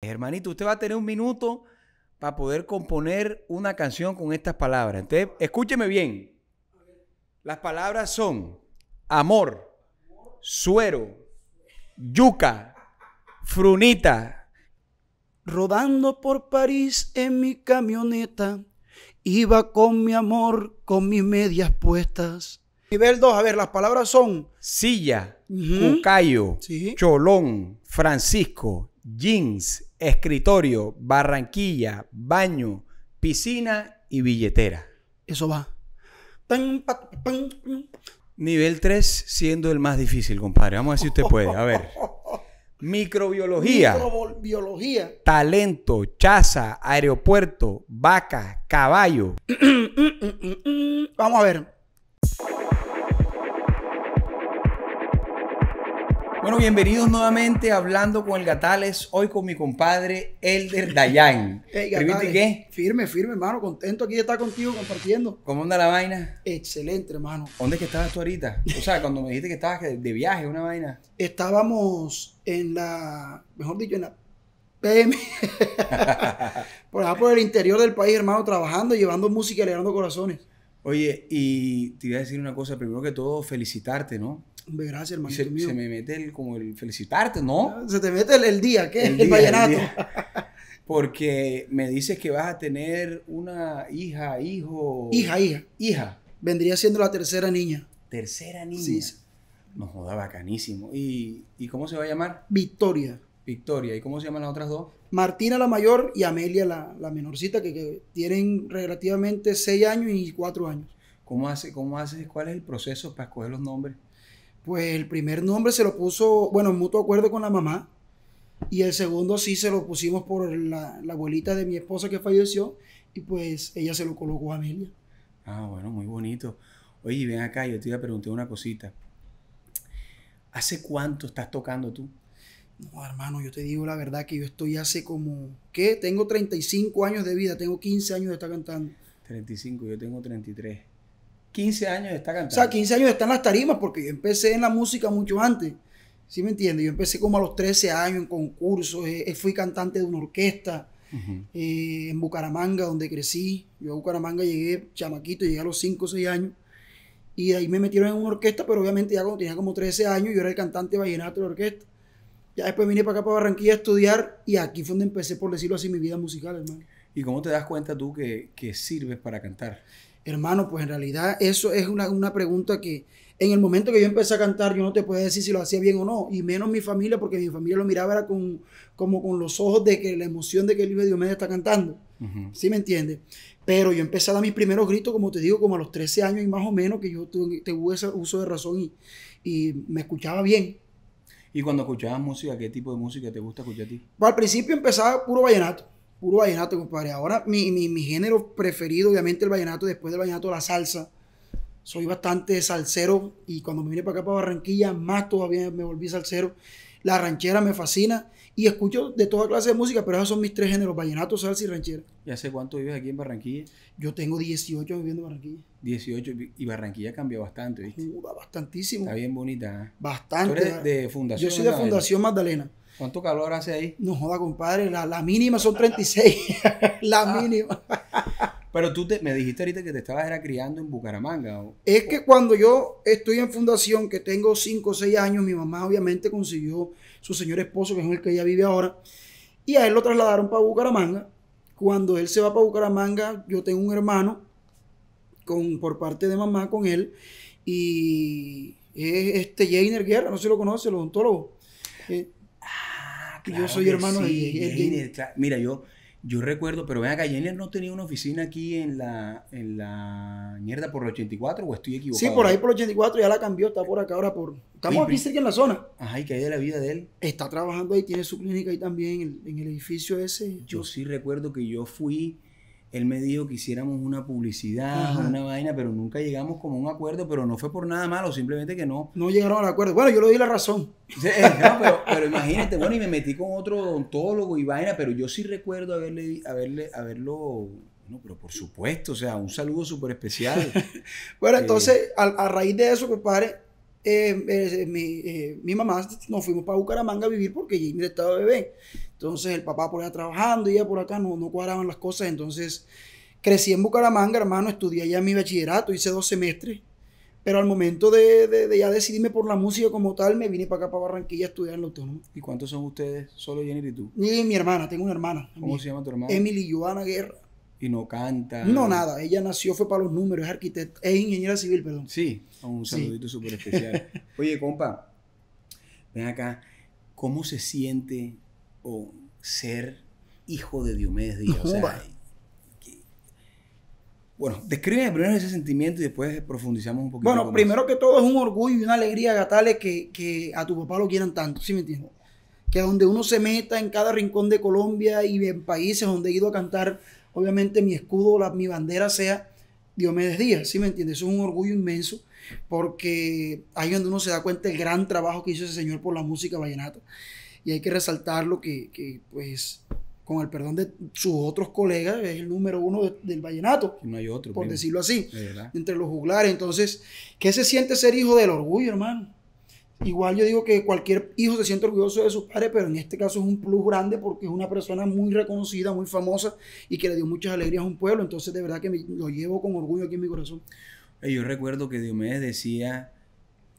Hermanito, usted va a tener un minuto para poder componer una canción con estas palabras. Entonces, escúcheme bien. Las palabras son amor, suero, yuca, frunita. Rodando por París en mi camioneta, iba con mi amor, con mis medias puestas. Nivel 2, a ver, las palabras son silla, uh cholón, Francisco, jeans, escritorio, barranquilla, baño, piscina y billetera. Eso va. Nivel 3 siendo el más difícil, compadre. Vamos a ver si usted puede. A ver. Microbiología. Microbiología. Talento, chaza, aeropuerto, vaca, caballo. Vamos a ver. Bueno, bienvenidos nuevamente a hablando con el Gatales, hoy con mi compadre Elder Dayan. Hey, Gatales, qué? Firme, firme, hermano, contento aquí de estar contigo compartiendo. ¿Cómo anda la vaina? Excelente, hermano. ¿Dónde es que estabas tú ahorita? O sea, cuando me dijiste que estabas de viaje, una vaina. Estábamos en la, mejor dicho, en la PM. por por el interior del país, hermano, trabajando, llevando música y alegrando corazones. Oye, y te voy a decir una cosa, primero que todo, felicitarte, ¿no? Gracias, hermanito se, me mete el, como el felicitarte, ¿no? Ah, se te mete el, día, ¿qué? El, vallenato. Porque me dices que vas a tener una hija, hijo. Hija, hija. Hija. Vendría siendo la tercera niña. Tercera niña. Sí. Nos joda bacanísimo. ¿Y, cómo se va a llamar? Victoria. Victoria. ¿Y cómo se llaman las otras dos? Martina la mayor y Amelia la, menorcita, que, tienen relativamente seis años y cuatro años. ¿Cómo haces? Cómo hace, ¿Cuál es el proceso para escoger los nombres? Pues el primer nombre se lo puso, bueno, en mutuo acuerdo con la mamá. Y el segundo sí se lo pusimos por la, abuelita de mi esposa que falleció. Y pues ella se lo colocó a Amelia. Ah, bueno, muy bonito. Oye, ven acá, yo te iba a preguntar una cosita. ¿Hace cuánto estás tocando tú? No, hermano, yo te digo la verdad que yo estoy hace como, ¿qué? Tengo 35 años de vida, tengo 15 años de estar cantando. 35, yo tengo 33. 15 años está cantando. O sea, 15 años están en las tarimas porque yo empecé en la música mucho antes. ¿Sí me entiendes? Yo empecé como a los 13 años en concursos, eh, eh, fui cantante de una orquesta eh, en Bucaramanga, donde crecí. Yo a Bucaramanga llegué chamaquito, llegué a los 5 o 6 años. Y ahí me metieron en una orquesta, pero obviamente ya cuando tenía como 13 años, yo era el cantante vallenato de orquesta. Ya después vine para acá, para Barranquilla, a estudiar y aquí fue donde empecé, por decirlo así, mi vida musical, hermano. ¿Y cómo te das cuenta tú que, que sirves para cantar? Hermano, pues en realidad eso es una, pregunta que en el momento que yo empecé a cantar, yo no te puedo decir si lo hacía bien o no, y menos mi familia, porque mi familia lo miraba con, como con los ojos de que la emoción de que el Diomedes está cantando. ¿Sí me entiendes? Pero yo empecé a dar mis primeros gritos, como te digo, como a los 13 años y más o menos, que yo tuve, ese uso de razón y, y me escuchaba bien. ¿Y cuando escuchabas música, qué tipo de música te gusta escuchar a ti? Pues al principio empezaba puro vallenato puro vallenato, compadre. Ahora mi, género preferido, obviamente, el vallenato, después del vallenato, la salsa. Soy bastante salsero y cuando me vine para acá, para Barranquilla, más todavía me volví salsero. La ranchera me fascina y escucho de toda clase de música, pero esos son mis tres géneros, vallenato, salsa y ranchera. ¿Y hace cuánto vives aquí en Barranquilla? Yo tengo 18 viviendo en Barranquilla. 18, y Barranquilla cambió bastante, ¿viste? bastantísimo. Está bien bonita. ¿ah? Bastante. de ¿ah? Fundación Yo soy de Fundación Magdalena. ¿Cuánto calor hace ahí? No joda, compadre, la, mínima son 36. la ah. mínima. Pero tú me dijiste ahorita que te estabas era criando en Bucaramanga. Es que cuando yo estoy en fundación, que tengo 5 o 6 años, mi mamá obviamente consiguió su señor esposo, que es el que ella vive ahora, y a él lo trasladaron para Bucaramanga. Cuando él se va para Bucaramanga, yo tengo un hermano con, por parte de mamá con él, y es este Jainer Guerra, no sé lo conoce, el odontólogo. Eh, yo soy hermano de Jenner. Mira, yo, yo recuerdo, pero venga que Jenner no tenía una oficina aquí en la, en la mierda por el 84 o estoy equivocado. Sí, por ahí por el 84 ya la cambió, está por acá ahora por... Estamos aquí cerca en la zona. Ajá, y que hay de la vida de él. Está trabajando ahí, tiene su clínica ahí también, en, el edificio ese. yo sí recuerdo que yo fui él me dijo que hiciéramos una publicidad, una vaina, pero nunca llegamos como a un acuerdo, pero no fue por nada malo, simplemente que no. No llegaron un acuerdo. Bueno, yo le di la razón. Eh, pero, imagínate, bueno, y me metí con otro odontólogo y vaina, pero yo sí recuerdo haberle, haberle, haberlo, no, pero por supuesto, o sea, un saludo súper especial. bueno, eh, entonces, a, raíz de eso, compadre, eh, eh, eh, mi, mamá nos fuimos para Bucaramanga a vivir porque Jimmy estaba bebé. Entonces el papá por allá trabajando, y ya por acá, no, no cuadraban las cosas. Entonces crecí en Bucaramanga, hermano, estudié allá mi bachillerato, hice dos semestres. Pero al momento de, de, ya decidirme por la música como tal, me vine para acá, para Barranquilla, a estudiar en la autónomo ¿Y cuántos son ustedes? ¿Solo Jenny y tú? mi hermana, tengo una hermana. ¿Cómo se llama tu hermana? Emily Joana Guerra. Y no canta. No, nada. Ella nació, fue para los números, es arquitecta, es ingeniera civil, perdón. Sí, un saludito súper especial. Oye, compa, ven acá. ¿Cómo se siente o ser hijo de Diomedes Díaz? bueno, describe primero ese sentimiento y después profundizamos un poquito. Bueno, primero que todo es un orgullo y una alegría, que, que a tu papá lo quieran tanto, ¿sí me entiendes? Que a donde uno se meta en cada rincón de Colombia y en países donde he ido a cantar obviamente mi escudo, la, mi bandera sea Diomedes Díaz, ¿sí me entiendes? es un orgullo inmenso porque ahí donde uno se da cuenta del gran trabajo que hizo ese señor por la música vallenata. Y hay que resaltarlo que, que pues, con el perdón de sus otros colegas, es el número uno del vallenato. No hay otro. Por decirlo así, entre los juglares. Entonces, ¿qué se siente ser hijo del orgullo, hermano? Igual yo digo que cualquier hijo se siente orgulloso de sus padres, pero en este caso es un plus grande porque es una persona muy reconocida, muy famosa y que le dio muchas alegrías a un pueblo. Entonces, de verdad que lo llevo con orgullo aquí en mi corazón. Eh, yo recuerdo que Diomedes decía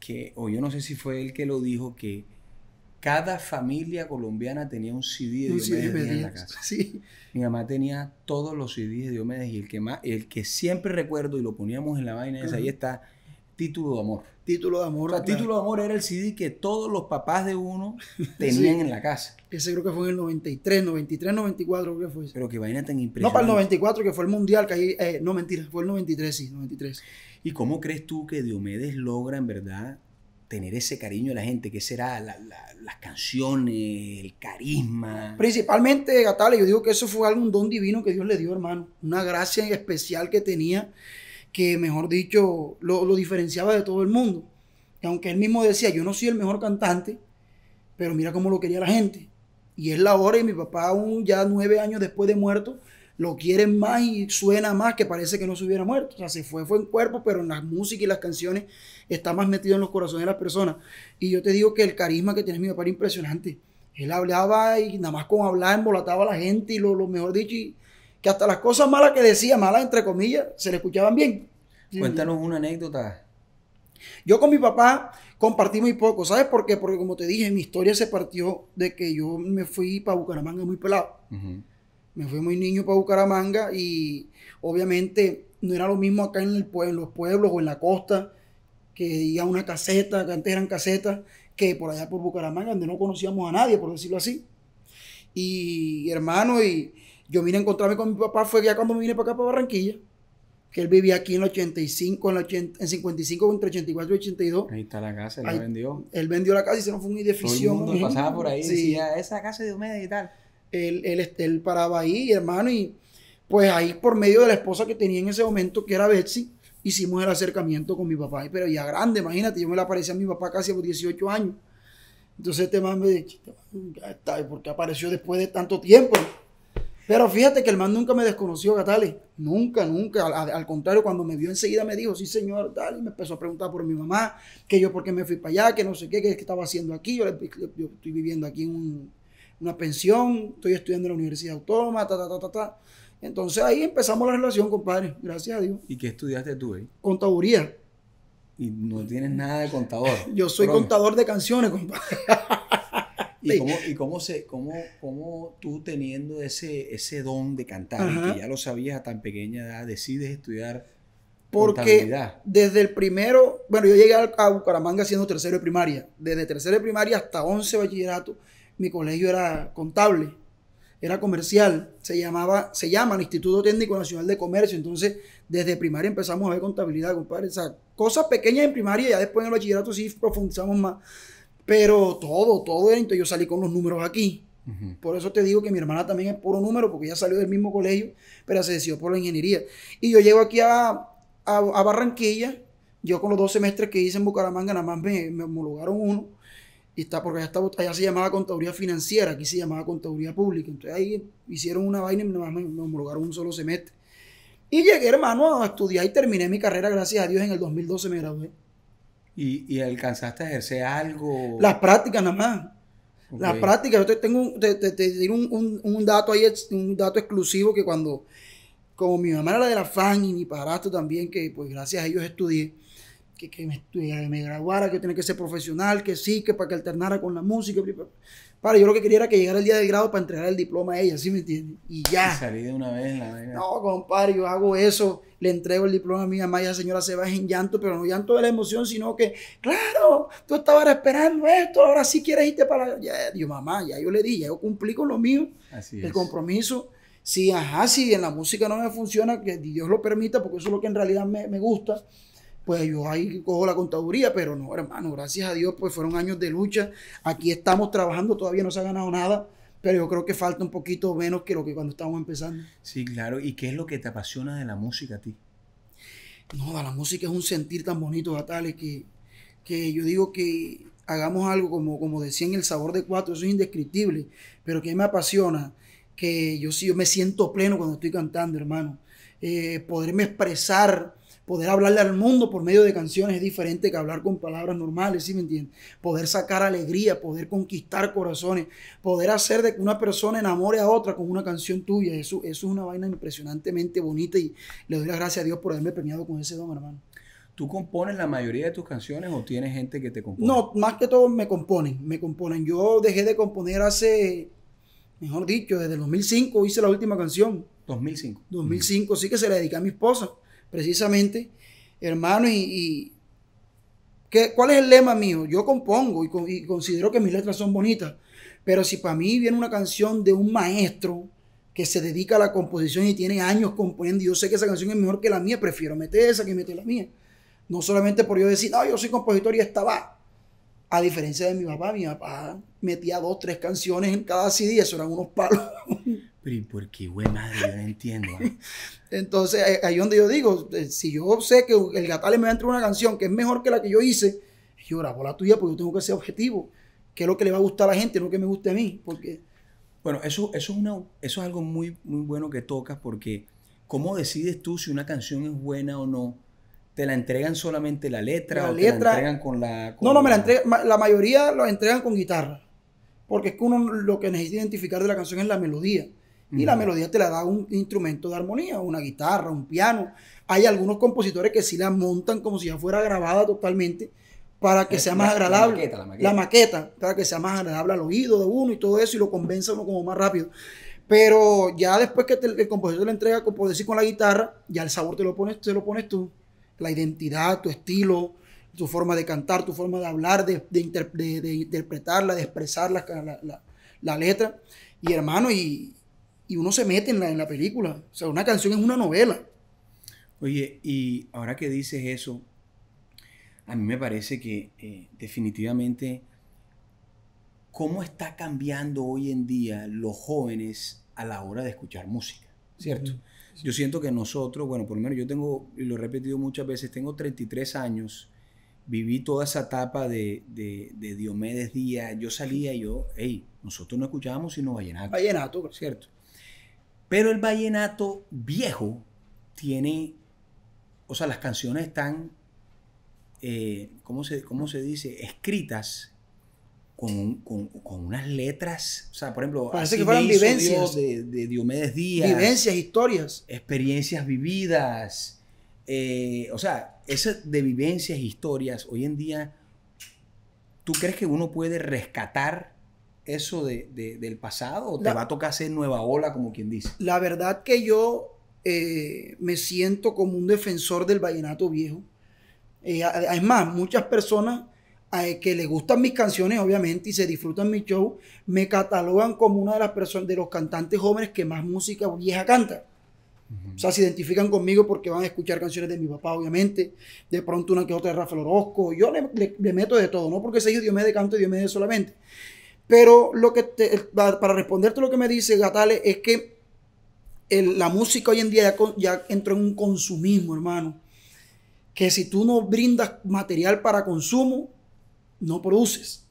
que, o yo no sé si fue él que lo dijo, que cada familia colombiana tenía un CD de Diomedes, en la casa. Mi mamá tenía todos los CDs de Diomedes y el que, más, el que siempre recuerdo y lo poníamos en la vaina es ahí está, Título de Amor. Título de amor. O Título de amor era el CD que todos los papás de uno tenían en la casa. Ese creo que fue en el 93, 93, 94 creo que fue. Pero que vaina tan impresionante. No, para el 94 que fue el mundial, que ahí, eh, no mentira, fue el 93, sí, 93. ¿Y cómo crees tú que Diomedes logra en verdad tener ese cariño de la gente? ¿Qué será? las canciones, el carisma. Principalmente, Gatale, yo digo que eso fue algún don divino que Dios le dio, hermano. Una gracia especial que tenía que, mejor dicho, lo, diferenciaba de todo el mundo. aunque él mismo decía, yo no soy el mejor cantante, pero mira cómo lo quería la gente. Y es la hora y mi papá aún ya nueve años después de muerto, lo quiere más y suena más que parece que no se hubiera muerto. O sea, se fue, fue en cuerpo, pero en la música y las canciones está más metido en los corazones de las personas. Y yo te digo que el carisma que tiene mi papá era impresionante. Él hablaba y nada más con hablar embolataba a la gente y lo, lo mejor dicho, que hasta las cosas malas que decía, malas entre comillas, se le escuchaban bien. Cuéntanos una anécdota. Yo con mi papá compartí muy poco, ¿sabes por qué? Porque como te dije, mi historia se partió de que yo me fui para Bucaramanga muy pelado. Me fui muy niño para Bucaramanga y obviamente no era lo mismo acá en, los pueblos o en la costa, que iba una caseta, que antes eran casetas, que por allá por Bucaramanga, donde no conocíamos a nadie, por decirlo así. Y hermano, y yo vine a encontrarme con mi papá, fue ya cuando me vine para acá, para Barranquilla, que él vivía aquí en el 85, en el 55, entre 84 y 82. Ahí está la casa, él la vendió. Él vendió la casa y se nos fue una edificio. pasaba por ahí sí. esa casa de humedad y tal. Él, este, él, paraba ahí, hermano, y pues ahí por medio de la esposa que tenía en ese momento, que era Betsy, hicimos el acercamiento con mi papá, pero ya grande, imagínate, yo me la aparecí a mi papá casi a los 18 años. Entonces este man me está ¿por qué apareció después de tanto tiempo? Pero fíjate que el man nunca me desconoció, Gatali. Nunca, nunca. Al, contrario, cuando me vio enseguida me dijo, sí, señor, tal. me empezó a preguntar por mi mamá, que yo por qué me fui para allá, que no sé qué, qué estaba haciendo aquí. Yo, estoy viviendo aquí en una pensión, estoy estudiando en la Universidad Autónoma, ta, ta, ta, ta, ta. Entonces ahí empezamos la relación, compadre. Gracias a Dios. ¿Y qué estudiaste tú, ahí? Eh? Contaduría. Y no tienes nada de contador. yo soy contador de canciones, compadre. ¿Y, cómo, y cómo, se, cómo, cómo tú teniendo ese, ese don de cantar, que ya lo sabías a tan pequeña edad, decides estudiar porque desde el primero, bueno, yo llegué a, Bucaramanga siendo tercero de primaria. Desde tercero de primaria hasta 11 bachillerato, mi colegio era contable, era comercial, se llamaba, se llama el Instituto Técnico Nacional de Comercio. Entonces, desde primaria empezamos a ver contabilidad, compadre. O sea, cosas pequeñas en primaria, ya después en el bachillerato sí profundizamos más. Pero todo, todo era, entonces yo salí con los números aquí. Por eso te digo que mi hermana también es puro número, porque ella salió del mismo colegio, pero se decidió por la ingeniería. Y yo llego aquí a, Barranquilla, yo con los dos semestres que hice en Bucaramanga, nada más me, homologaron uno, y está, porque allá, se llamaba contaduría financiera, aquí se llamaba contaduría pública. Entonces ahí hicieron una vaina y nada más me, me homologaron un solo semestre. Y llegué, hermano, a estudiar y terminé mi carrera, gracias a Dios, en el 2012 me gradué. ¿Y, alcanzaste a ejercer algo? Las prácticas nada más. Las prácticas. Yo te tengo te, te un, dato ahí, un dato exclusivo que cuando, como mi mamá era la de la fan y mi padrastro también, que pues gracias a ellos estudié, que, que me, estudié, me graduara, que tenía que ser profesional, que sí, que para que alternara con la música. Para, yo lo que quería era que llegara el día del grado para entregar el diploma a ella, ¿sí me entiendes? Y ya. salí de una vez la No, compadre, yo hago eso, le entrego el diploma a mi mamá y la señora se va en llanto, pero no llanto de la emoción, sino que, claro, tú estabas esperando esto, ahora sí quieres irte para... Ya, yo, mamá, ya yo le di, ya yo cumplí con lo mío, Así el compromiso. Si, sí, ajá, si en la música no me funciona, que Dios lo permita, porque eso es lo que en realidad me, me gusta pues yo ahí cojo la contaduría, pero no, hermano, gracias a Dios, pues fueron años de lucha. Aquí estamos trabajando, todavía no se ha ganado nada, pero yo creo que falta un poquito menos que lo que cuando estábamos empezando. Sí, claro. ¿Y qué es lo que te apasiona de la música a ti? No, la música es un sentir tan bonito, a que, que yo digo que hagamos algo como, como decían el sabor de cuatro, eso es indescriptible, pero que me apasiona, que yo sí, yo me siento pleno cuando estoy cantando, hermano. Eh, poderme expresar Poder hablarle al mundo por medio de canciones es diferente que hablar con palabras normales, ¿sí me entiendes? Poder sacar alegría, poder conquistar corazones, poder hacer de que una persona enamore a otra con una canción tuya. Eso, es una vaina impresionantemente bonita y le doy las gracias a Dios por haberme premiado con ese don, hermano. ¿Tú compones la mayoría de tus canciones o tienes gente que te compone? No, más que todo me componen, me componen. Yo dejé de componer hace, mejor dicho, desde el 2005 hice la última canción. 2005. 2005, sí que se la dediqué a mi esposa precisamente, hermano, y, ¿qué, ¿cuál es el lema mío? Yo compongo y, considero que mis letras son bonitas, pero si para mí viene una canción de un maestro que se dedica a la composición y tiene años componiendo, yo sé que esa canción es mejor que la mía, prefiero meter esa que meter la mía. No solamente por yo decir, no, yo soy compositor y esta A diferencia de mi papá, mi papá metía dos, tres canciones en cada CD, eso eran unos palos. porque madre? Yo no entiendo. ¿ah? Entonces, ahí donde yo digo, eh, si yo sé que el Gatale me va a entrar una canción que es mejor que la que yo hice, yo grabo la tuya porque yo tengo que ser objetivo. Que es lo que le va a gustar a la gente, no que me guste a mí. Porque... Bueno, eso, eso, es una, eso es algo muy, muy bueno que tocas porque ¿cómo decides tú si una canción es buena o no? ¿Te la entregan solamente la letra o te la entregan con la...? no, no, me la entregan, la mayoría la entregan con guitarra porque es que uno lo que necesita identificar de la canción es la melodía. Y la melodía te la da un instrumento de armonía, una guitarra, un piano. Hay algunos compositores que sí la montan como si ya fuera grabada totalmente para que sea más agradable. La maqueta, para que sea más agradable al oído de uno y todo eso y lo convenza uno como más rápido. Pero ya después que el compositor le entrega, como decir, con la guitarra, ya el sabor te lo pones, te lo pones tú. La identidad, tu estilo, tu forma de cantar, tu forma de hablar, de, de, interpretarla, de expresar la, la letra. Y hermano, y, y uno se mete en la, película. O sea, una canción es una novela. Oye, y ahora que dices eso, a mí me parece que eh, definitivamente cómo está cambiando hoy en día los jóvenes a la hora de escuchar música, ¿cierto? Yo siento que nosotros, bueno, por lo menos yo tengo, y lo he repetido muchas veces, tengo 33 años, viví toda esa etapa de, de Diomedes Díaz, yo salía yo, hey, nosotros no escuchábamos sino vallenato. Vallenato, ¿cierto? Pero el vallenato viejo tiene, o sea, las canciones están, eh, ¿cómo, se, dice? Escritas con, unas letras, o sea, por ejemplo, parece que vivencias de, Diomedes Díaz, vivencias, historias, experiencias vividas, eh, o sea, esas de vivencias, historias, hoy en día, ¿tú crees que uno puede rescatar eso del pasado o te va a tocar hacer nueva ola, como quien dice? La verdad que yo eh, me siento como un defensor del vallenato viejo. Eh, es más, muchas personas eh, que les gustan mis canciones, obviamente, y se disfrutan mi show, me catalogan como una de las personas, de los cantantes jóvenes que más música vieja canta. O sea, se identifican conmigo porque van a escuchar canciones de mi papá, obviamente. De pronto una que otra de Rafael Orozco. Yo le, meto de todo, no porque sé yo Dios me de canto y Dios me de solamente. Pero lo que te, para responderte lo que me dice Gatale es que la música hoy en día ya, ya entró en un consumismo, hermano. Que si tú no brindas material para consumo, no produces.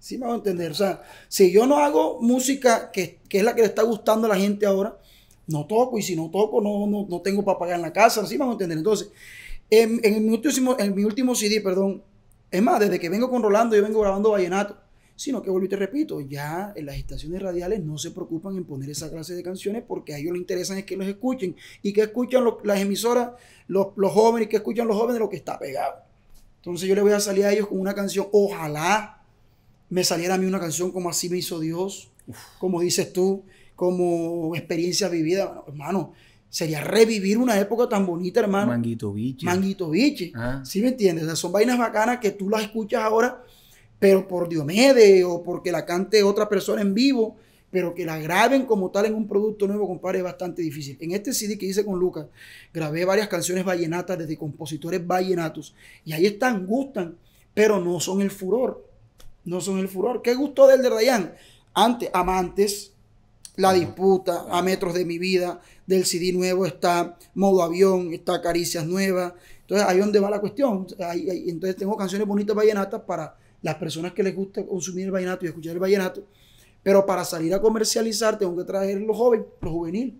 ¿Sí me a entender? O sea, si yo no hago música que, que, es la que le está gustando a la gente ahora, no toco. Y si no toco, no, no, no tengo para pagar en la casa. ¿Sí me a entender? Entonces, en, en, último, en mi último CD, perdón, es más, desde que vengo con Rolando, yo vengo grabando vallenato. Sino que vuelvo y te repito, ya en las estaciones radiales no se preocupan en poner esa clase de canciones porque a ellos lo interesa es que los escuchen. ¿Y que escuchan las emisoras, los, los jóvenes? que escuchan los jóvenes? Lo que está pegado. Entonces yo le voy a salir a ellos con una canción. Ojalá me saliera a mí una canción como así me hizo Dios, como dices tú, como experiencia vivida. hermano, sería revivir una época tan bonita, hermano. Manguito Biche. Manguito Biche. Ah. ¿Sí me entiendes? O sea, son vainas bacanas que tú las escuchas ahora pero por Diomede o porque la cante otra persona en vivo, pero que la graben como tal en un producto nuevo, compadre, es bastante difícil. En este CD que hice con Lucas, grabé varias canciones vallenatas desde compositores vallenatos y ahí están, gustan, pero no son el furor. No son el furor. ¿Qué gustó del de Rayán? Antes, Amantes, La Disputa, A Metros de mi Vida, del CD nuevo está Modo Avión, está Caricias Nueva, Entonces ahí donde va la cuestión. entonces tengo canciones bonitas vallenatas para las personas que les gusta consumir el vallenato y escuchar el vallenato, pero para salir a comercializar tengo que traer los jóvenes, los juveniles.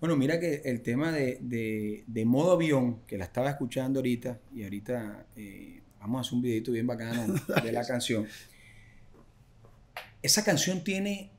Bueno, mira que el tema de, de, modo avión, que la estaba escuchando ahorita, y ahorita eh, vamos a hacer un videito bien bacano de la canción. Esa canción tiene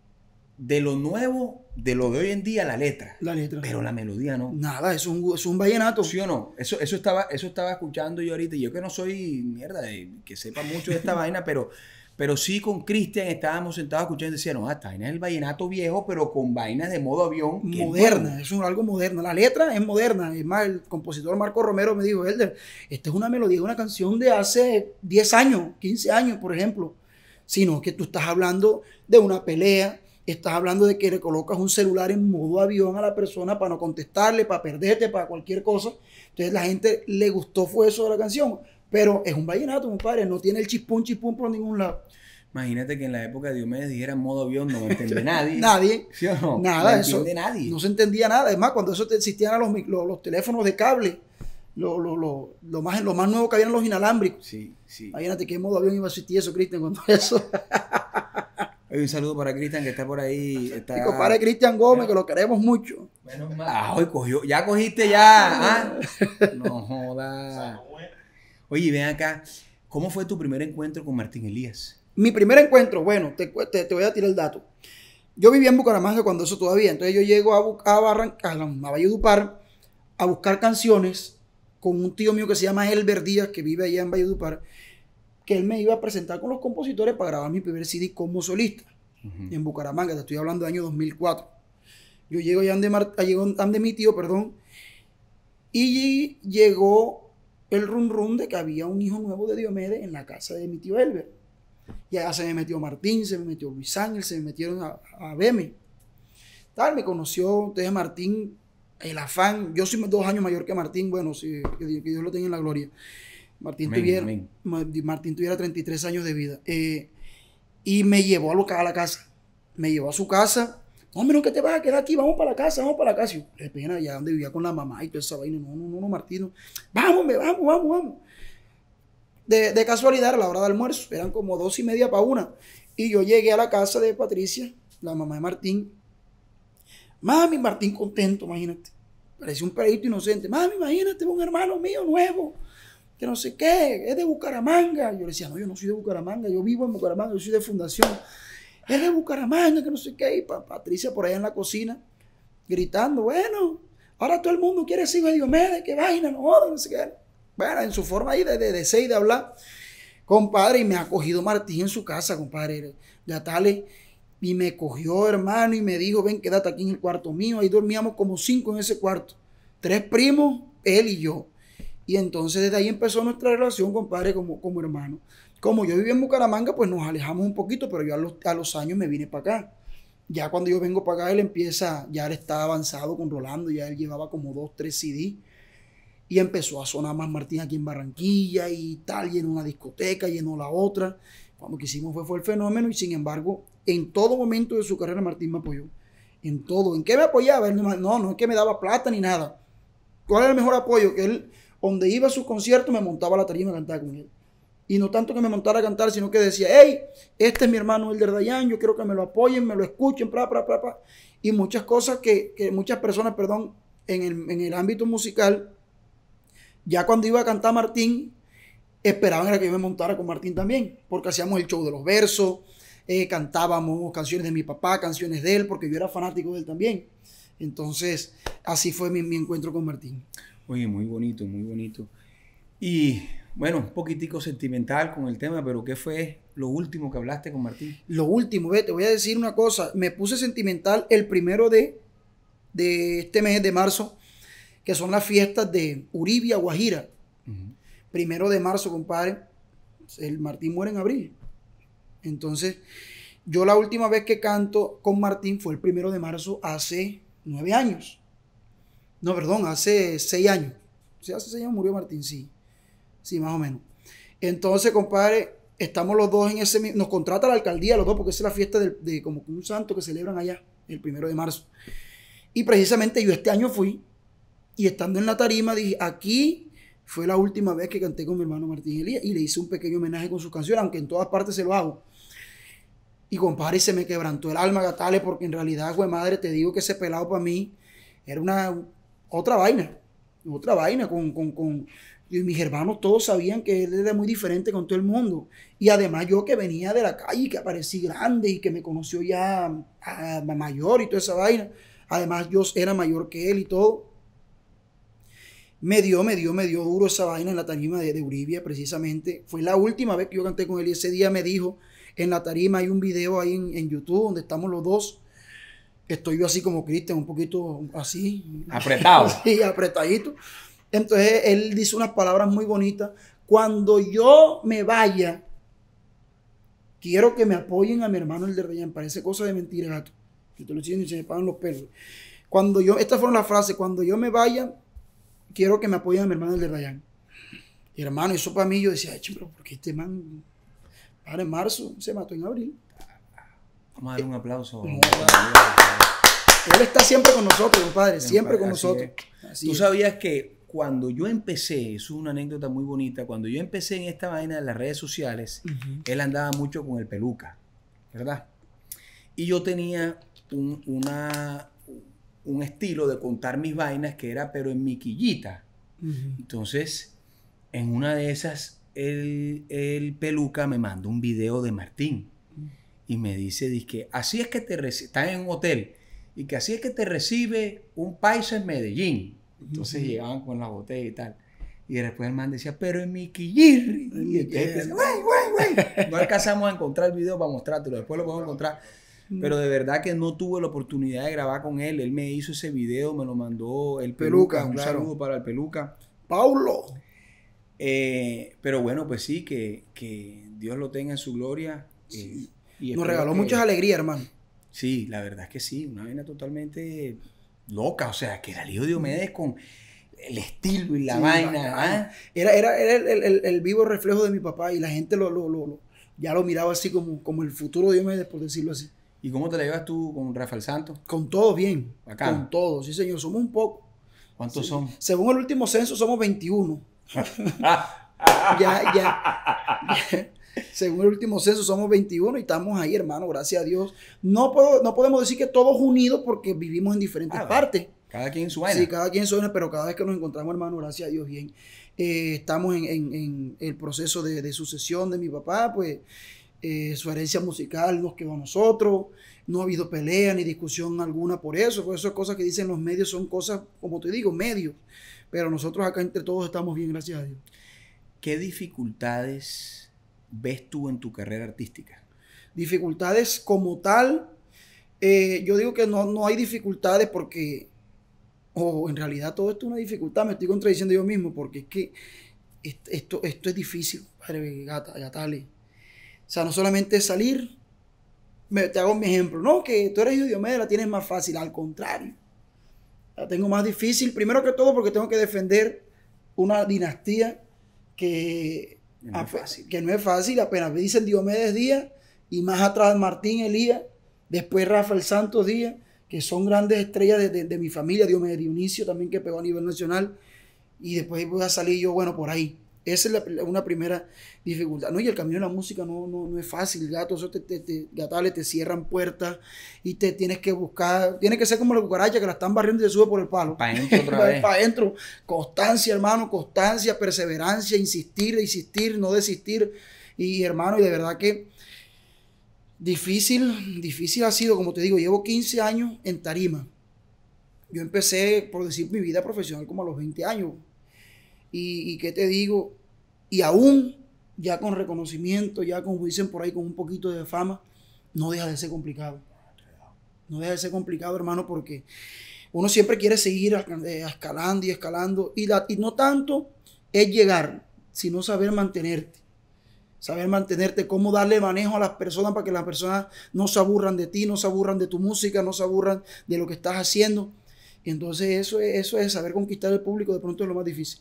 de lo nuevo, de lo de hoy en día, la letra. La letra. Pero la melodía no. Nada, es un, un vallenato. ¿Sí o no? Eso, eso, estaba, eso estaba escuchando yo ahorita. Yo que no soy mierda, que sepa mucho de esta vaina, pero, pero sí con Cristian estábamos sentados escuchando y decían, no, esta vaina es el vallenato viejo, pero con vainas de modo avión. Moderna, es, algo moderno. La letra es moderna. Es más, el compositor Marco Romero me dijo, Elder, esta es una melodía, una canción de hace 10 años, 15 años, por ejemplo. Sino que tú estás hablando de una pelea, Estás hablando de que le colocas un celular en modo avión a la persona para no contestarle, para perderte, para cualquier cosa. Entonces la gente le gustó fue eso de la canción. Pero es un vallenato, padre. no tiene el chispón, chispón por ningún lado. Imagínate que en la época de Diomedes dijera modo avión, no entendía nadie. nadie. ¿Sí o no? Nada, no eso. Nadie. No se entendía nada. Es más, cuando eso existían los, teléfonos de cable, lo, lo, más, nuevo que habían los inalámbricos. Sí, sí. Imagínate qué modo avión iba a existir eso, Cristian, cuando eso. un saludo para Cristian que está por ahí. Está... Cristian Gómez, que lo queremos mucho. Menos mal. Ah, hoy cogió. Ya cogiste ya. ¿Ah? No jodas. Oye, ven acá. ¿Cómo fue tu primer encuentro con Martín Elías? Mi primer encuentro, bueno, te, te, voy a tirar el dato. Yo vivía en Bucaramanga cuando eso todavía. Entonces yo llego a, a, Barranca, a, a Valledupar a buscar canciones con un tío mío que se llama Elber Díaz, que vive allá en Valledupar que él me iba a presentar con los compositores para grabar mi primer CD como solista en Bucaramanga, te estoy hablando del año 2004. Yo llego allá ah, ande, mi tío, perdón, y llegó el rum rum de que había un hijo nuevo de Diomedes en la casa de mi tío Elber. Y allá se me metió Martín, se me metió Luis Ángel, se me metieron a, Beme. Tal, me conoció, entonces Martín, el afán, yo soy dos años mayor que Martín, bueno, que Dios lo tenga en la gloria. Martín, tuviera, Martín tuviera 33 años de vida. Eh, y me llevó a, la casa. Me llevó a su casa. No, que te vas a quedar aquí, vamos para la casa, vamos para la casa. Y yo, pena, ya donde vivía con la mamá y toda esa vaina. No, no, no, no Martín. Vámonos, Vamos, vamos, vamos, vamos. De, de, casualidad, a la hora de almuerzo, eran como dos y media para una. Y yo llegué a la casa de Patricia, la mamá de Martín. Mami, Martín contento, imagínate. Parecía un perrito inocente. Mami, imagínate, un hermano mío nuevo que no sé qué, es de Bucaramanga. Yo le decía, no, yo no soy de Bucaramanga, yo vivo en Bucaramanga, yo soy de Fundación. Es de Bucaramanga, que no sé qué. Y Patricia por ahí en la cocina, gritando, bueno, ahora todo el mundo quiere ser hijo de Diomedes, qué vaina, no, no sé qué. Bueno, en su forma ahí de, de, de y de hablar. Compadre, y me ha cogido Martín en su casa, compadre, ya Y me cogió, hermano, y me dijo, ven, quédate aquí en el cuarto mío. Ahí dormíamos como cinco en ese cuarto. Tres primos, él y yo. Y entonces desde ahí empezó nuestra relación, compadre, como, como hermano. Como yo vivía en Bucaramanga, pues nos alejamos un poquito, pero yo a los, años me vine para acá. Ya cuando yo vengo para acá, él empieza, ya él estaba avanzado con Rolando, ya él llevaba como dos, tres CD. Y empezó a sonar más Martín aquí en Barranquilla y tal, en una discoteca, llenó la otra. Cuando que hicimos fue, fue el fenómeno y sin embargo, en todo momento de su carrera Martín me apoyó. En todo. ¿En qué me apoyaba? no, no, no es que me daba plata ni nada. ¿Cuál era el mejor apoyo? Que él donde iba a su concierto me montaba la tarima y cantaba con él. Y no tanto que me montara a cantar, sino que decía, hey, este es mi hermano Elder Dayan, yo quiero que me lo apoyen, me lo escuchen, pra, Y muchas cosas que, muchas personas, perdón, en el, ámbito musical, ya cuando iba a cantar Martín, esperaban era que yo me montara con Martín también, porque hacíamos el show de los versos, eh, cantábamos canciones de mi papá, canciones de él, porque yo era fanático de él también. Entonces, así fue mi, mi encuentro con Martín. Oye, muy bonito, muy bonito. Y bueno, un poquitico sentimental con el tema, pero ¿qué fue lo último que hablaste con Martín? Lo último, ve, te voy a decir una cosa. Me puse sentimental el primero de, de este mes de marzo, que son las fiestas de Uribia, Guajira. Primero de marzo, compadre. El Martín muere en abril. Entonces, yo la última vez que canto con Martín fue el primero de marzo hace nueve años. No, perdón, hace seis años. O hace seis años murió Martín, sí. Sí, más o menos. Entonces, compadre, estamos los dos en ese Nos contrata la alcaldía, los dos, porque es la fiesta de, de como un santo que celebran allá, el primero de marzo. Y precisamente yo este año fui y estando en la tarima dije, aquí fue la última vez que canté con mi hermano Martín Elías y le hice un pequeño homenaje con sus canciones, aunque en todas partes se lo hago. Y compadre, se me quebrantó el alma, Gatale, porque en realidad, güey, madre, te digo que ese pelado para mí era una, otra vaina, otra vaina con, con, con mis hermanos todos sabían que él era muy diferente con todo el mundo. Y además yo que venía de la calle, que aparecí grande y que me conoció ya mayor y toda esa vaina. Además yo era mayor que él y todo. Me dio, me dio, me dio duro esa vaina en la tarima de, Uribe precisamente. Fue la última vez que yo canté con él y ese día me dijo, en la tarima hay un video ahí en, en YouTube donde estamos los dos estoy yo así como Cristian, un poquito así. Apretado. y apretadito. Entonces él dice unas palabras muy bonitas. Cuando yo me vaya, quiero que me apoyen a mi hermano el de Rayán. Parece cosa de mentira, gato. Yo te lo estoy y se me pagan los pelos. Cuando yo, estas fueron las frases, cuando yo me vaya, quiero que me apoyen a mi hermano el de Rayán. Y hermano, eso para mí yo decía, pero ¿por qué este man para en marzo? Se mató en abril. Vamos a dar un aplauso. él está siempre con nosotros, compadre, siempre con nosotros. Tú sabías que cuando yo empecé, es una anécdota muy bonita, cuando yo empecé en esta vaina de las redes sociales, él andaba mucho con el peluca, ¿verdad? Y yo tenía un, un estilo de contar mis vainas que era, pero en mi quillita. Entonces, en una de esas, el, el peluca me mandó un video de Martín y me dice, dice así es que te recibe, está en un hotel, y que así es que te recibe un paisa en Medellín. Entonces llegaban con las botellas y tal. Y después el man decía, pero en mi quillirri. Y güey, güey, güey. No alcanzamos a encontrar el video para mostrártelo, después lo a encontrar. Pero de verdad que no tuve la oportunidad de grabar con él. Él me hizo ese video, me lo mandó el Peluca. un saludo para el Peluca. ¡Paulo! Eh, pero bueno, pues sí, que, que Dios lo tenga en su gloria. Sí. Eh, nos regaló muchas alegrías, hermano. Sí, la verdad es que sí, una vaina totalmente loca, o sea, que era lío Diomedes con el estilo y la vaina. ¿ah? Era, era, el, vivo reflejo de mi papá y la gente lo, lo, ya lo miraba así como, como el futuro Diomedes, por decirlo así. ¿Y cómo te la llevas tú con Rafael Santos? Con todo bien. Acá. Con todos, sí señor, somos un poco. ¿Cuántos son? Según el último censo somos 21. ya, ya, Según el último censo, somos 21 y estamos ahí, hermano, gracias a Dios. No, puedo, no podemos decir que todos unidos porque vivimos en diferentes ah, partes. Cada quien suena. Sí, cada quien suena, pero cada vez que nos encontramos, hermano, gracias a Dios, bien. Eh, estamos en, el proceso de, sucesión de mi papá, pues eh, su herencia musical nos quedó a nosotros. No ha habido pelea ni discusión alguna por eso. Por pues, eso cosas que dicen los medios son cosas, como te digo, medios. Pero nosotros acá entre todos estamos bien, gracias a Dios. ¿Qué dificultades ves tú en tu carrera artística? Dificultades como tal, eh, yo digo que no, hay dificultades porque, o en realidad todo esto es una dificultad, me estoy contradiciendo yo mismo porque es que esto, esto es difícil, padre gata, gatale. O sea, no solamente salir, te hago mi ejemplo, no, que tú eres idiomeda, la tienes más fácil, al contrario. La tengo más difícil, primero que todo porque tengo que defender una dinastía que que no es fácil, apenas dicen Diomedes Díaz y más atrás Martín Elías, después Rafael Santos Díaz, que son grandes estrellas de, mi familia, Diomedes Dionisio también que pegó a nivel nacional, y después voy a salir yo, bueno, por ahí. Esa es una primera dificultad. No, y el camino de la música no, es fácil, gato. Eso te, te, gatales, te cierran puertas y te tienes que buscar. Tiene que ser como la cucaracha que la están barriendo y se sube por el palo. Para adentro Para adentro. Constancia, hermano, constancia, perseverancia, insistir, insistir, no desistir. Y hermano, y de verdad que difícil, difícil ha sido, como te digo, llevo 15 años en tarima. Yo empecé, por decir, mi vida profesional como a los 20 años y, qué te digo, y aún ya con reconocimiento, ya con dicen por ahí, con un poquito de fama, no deja de ser complicado. No deja de ser complicado, hermano, porque uno siempre quiere seguir eh, escalando y escalando. Y, y no tanto es llegar, sino saber mantenerte. Saber mantenerte, cómo darle manejo a las personas para que las personas no se aburran de ti, no se aburran de tu música, no se aburran de lo que estás haciendo. entonces eso es, eso es saber conquistar el público, de pronto es lo más difícil.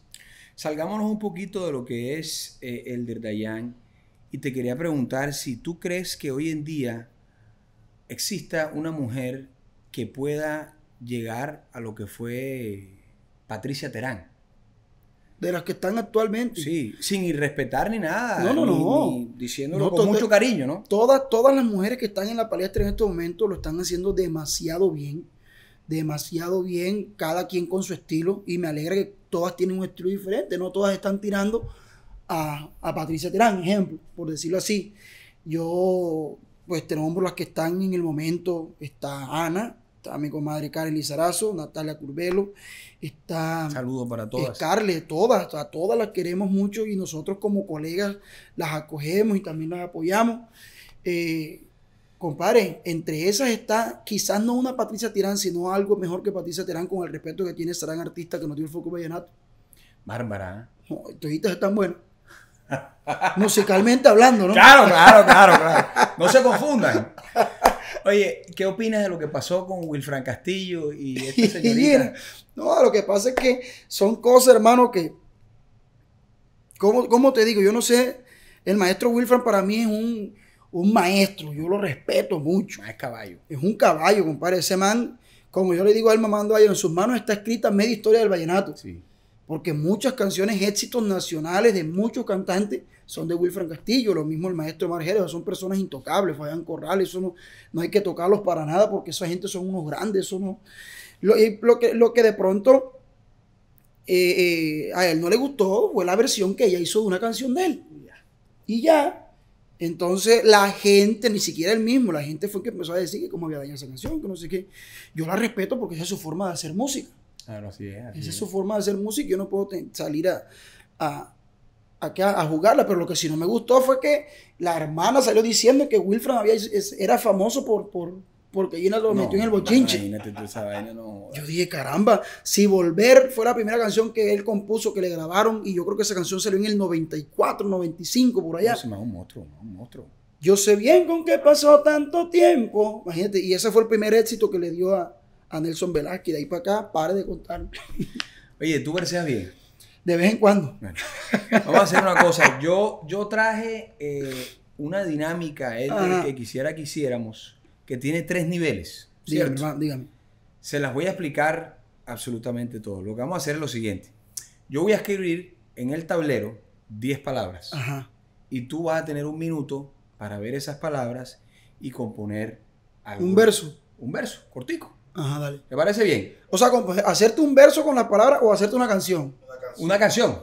Salgámonos un poquito de lo que es el eh, el Dirdayan y te quería preguntar si tú crees que hoy en día exista una mujer que pueda llegar a lo que fue Patricia Terán. De las que están actualmente. Sí, sin irrespetar ni nada. No, no, ni, no. diciéndolo con mucho cariño, ¿no? Todas, todas las mujeres que están en la palestra en este momento lo están haciendo demasiado bien demasiado bien, cada quien con su estilo, y me alegra que todas tienen un estilo diferente, no todas están tirando a, Patricia Terán, ejemplo, por decirlo así. Yo, pues tenemos las que están en el momento, está Ana, está mi comadre Karen Lizarazo, Natalia Curbelo, está... Saludos para todas. Carles, todas, a todas las queremos mucho y nosotros como colegas las acogemos y también las apoyamos. Eh, compadre, entre esas está quizás no una Patricia Tirán, sino algo mejor que Patricia Tirán con el respeto que tiene Sarán gran artista que no dio el foco vallenato. Bárbara. No, están buenas. Musicalmente hablando, ¿no? Claro, claro, claro, No se confundan. Oye, ¿qué opinas de lo que pasó con Wilfran Castillo y esta señorita? no, lo que pasa es que son cosas, hermano, que. ¿Cómo, cómo te digo? Yo no sé. El maestro Wilfran para mí es un un maestro, yo lo respeto mucho. Es caballo. Es un caballo, compadre. Ese man, como yo le digo a él mamando ayer, en sus manos está escrita media historia del vallenato. Sí. Porque muchas canciones, éxitos nacionales de muchos cantantes son de Wilfran Castillo, lo mismo el maestro Margerio, son personas intocables, Fabián Corral, eso no, no hay que tocarlos para nada porque esa gente son unos grandes, eso no. Lo, que, lo que de pronto eh, eh, a él no le gustó fue la versión que ella hizo de una canción de él. Y ya. Entonces la gente, ni siquiera él mismo, la gente fue que empezó a decir que cómo había dañado esa canción, que no sé qué. Yo la respeto porque esa es su forma de hacer música. Claro, es. esa es su forma de hacer música. Yo no puedo salir a, a, jugarla, pero lo que sí no me gustó fue que la hermana salió diciendo que Wilfred era famoso por, por porque Gina lo metió en el bochinche. Imagínate no. Yo dije, caramba, si Volver fue la primera canción que él compuso, que le grabaron, y yo creo que esa canción salió en el 94, 95, por allá. un monstruo, un monstruo. Yo sé bien con qué pasó tanto tiempo. Imagínate, y ese fue el primer éxito que le dio a, Nelson Velázquez. De ahí para acá, pare de contar. Oye, ¿tú verseas bien? De vez en cuando. Bueno, vamos a hacer una cosa. Yo, yo traje eh, una dinámica que quisiera que hiciéramos que tiene tres niveles. Dígame, Se las voy a explicar absolutamente todo. Lo que vamos a hacer es lo siguiente. Yo voy a escribir en el tablero 10 palabras. Ajá. Y tú vas a tener un minuto para ver esas palabras y componer Un verso. Un verso, cortico. Ajá, dale. ¿Te parece bien? O sea, hacerte un verso con las palabras o hacerte una canción. Una canción.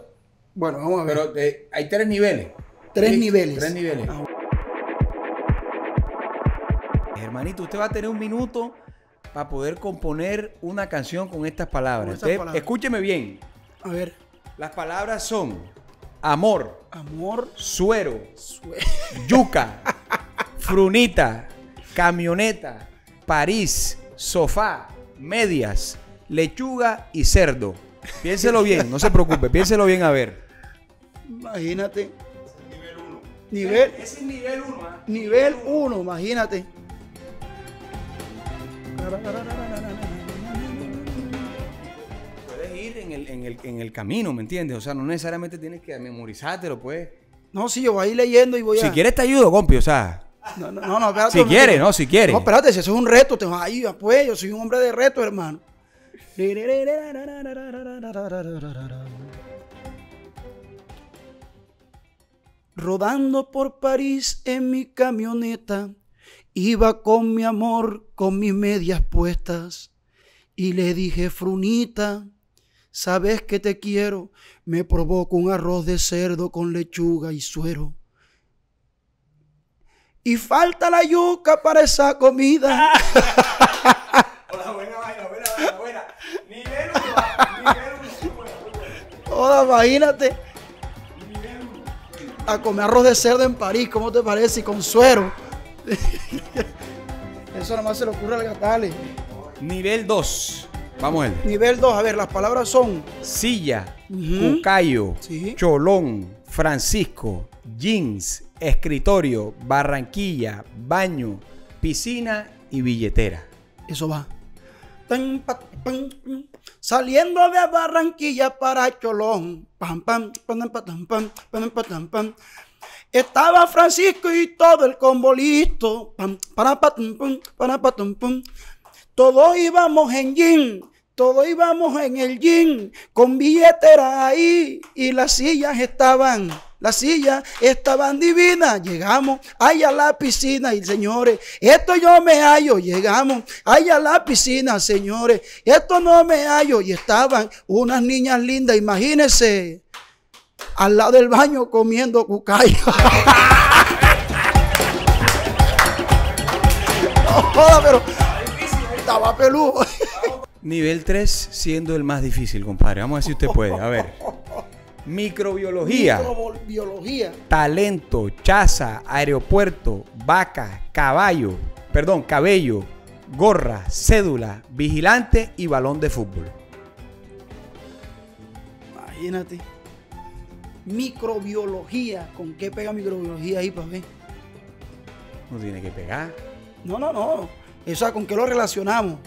Bueno, vamos a ver. Pero eh, hay tres niveles. Tres, niveles. Tres niveles. Ah, manito, usted va a tener un minuto para poder componer una canción con estas palabras. Escúcheme bien. A ver. Las palabras son amor, amor, suero, yuca, frunita, camioneta, París, sofá, medias, lechuga y cerdo. Piénselo bien, no se preocupe, piénselo bien a ver. Imagínate. Nivel 1. Nivel. Ese es nivel 1. ¿ah? Nivel 1, imagínate. Puedes ir en el, camino, ¿me entiendes? O sea, no necesariamente tienes que memorizártelo, pues. No, sí, yo voy a ir leyendo y voy a... Si quieres te ayudo, compi, o sea... No, no, no, espérate. Si quieres, no, si quieres. No, espérate, si eso es un reto, te vas ahí, pues, yo soy un hombre de reto, hermano. Rodando por París en mi camioneta, Iba con mi amor, con mis medias puestas, y le dije, Frunita, sabes que te quiero, me provoco un arroz de cerdo con lechuga y suero. Y falta la yuca para esa comida. Hola, buena vaina, buena vaina, buena. Hola, imagínate. A comer arroz de cerdo en París, ¿cómo te parece? Y con suero. Eso nada más se le ocurre al gatale. Nivel 2. Vamos a ver. Nivel 2, a ver, las palabras son silla, cucayo, cholón, Francisco, jeans, escritorio, barranquilla, baño, piscina y billetera. Eso va. saliendo de Barranquilla para Cholón. Pam, pam, pam, pam, pam, pam, pam, pam, pam, estaba Francisco y todo el combo listo. para, Todos íbamos en jean, todos íbamos en el jean, con billetera ahí y las sillas estaban. Las sillas estaban divinas. Llegamos allá a la piscina y señores, esto yo me hallo. Llegamos allá a la piscina, señores, esto no me hallo. Y estaban unas niñas lindas, imagínense al lado del baño comiendo cucaya. no joda, pero estaba peludo. Nivel 3 siendo el más difícil, compadre. Vamos a ver si usted puede. A ver. Microbiología. Microbiología. Talento, chaza, aeropuerto, vaca, caballo, perdón, cabello, gorra, cédula, vigilante y balón de fútbol. Imagínate microbiología. ¿Con qué pega microbiología ahí, papi? No tiene que pegar. No, no, no. Eso, ¿con qué lo relacionamos?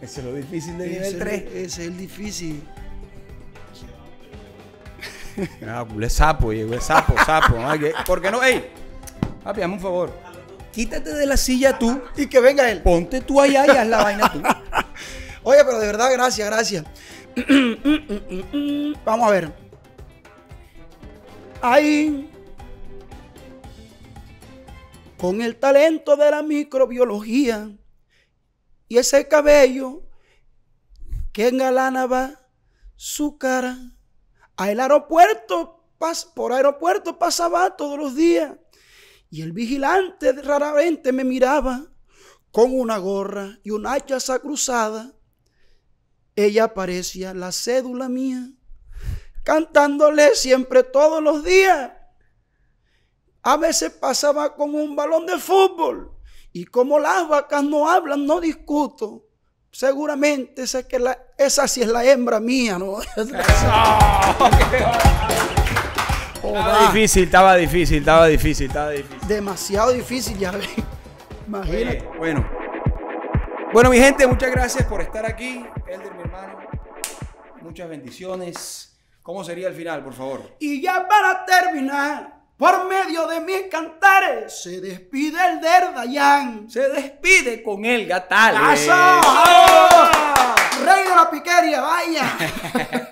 Ese es lo difícil de nivel Ese es el difícil. Le ah, sapo, llegó sapo, sapo. ¿no? ¿Por qué no? ¡Ey! Papi, hazme un favor. Quítate de la silla tú. Y que venga él. Ponte tú allá y haz la vaina tú. Oye, pero de verdad, gracias, gracias. Mm, mm, mm, Vamos a ver. Ahí, con el talento de la microbiología y ese cabello que engalanaba su cara, al aeropuerto, por aeropuerto pasaba todos los días. Y el vigilante raramente me miraba con una gorra y un hacha cruzada. Ella parecía la cédula mía cantándole siempre todos los días. A veces pasaba con un balón de fútbol y como las vacas no hablan, no discuto. Seguramente esa, que esa sí es la hembra mía, ¿no? estaba difícil, estaba difícil, estaba difícil, estaba difícil. Demasiado difícil, ya ves. Imagínate. Eh, bueno. Bueno, mi gente, muchas gracias por estar aquí. Elder, mi hermano. Muchas bendiciones. ¿Cómo sería el final, por favor? Y ya para terminar, por medio de mis cantares, se despide el Derdayán. Se despide con el Gatales. ¡Eso! ¡Rey de la piquería, vaya!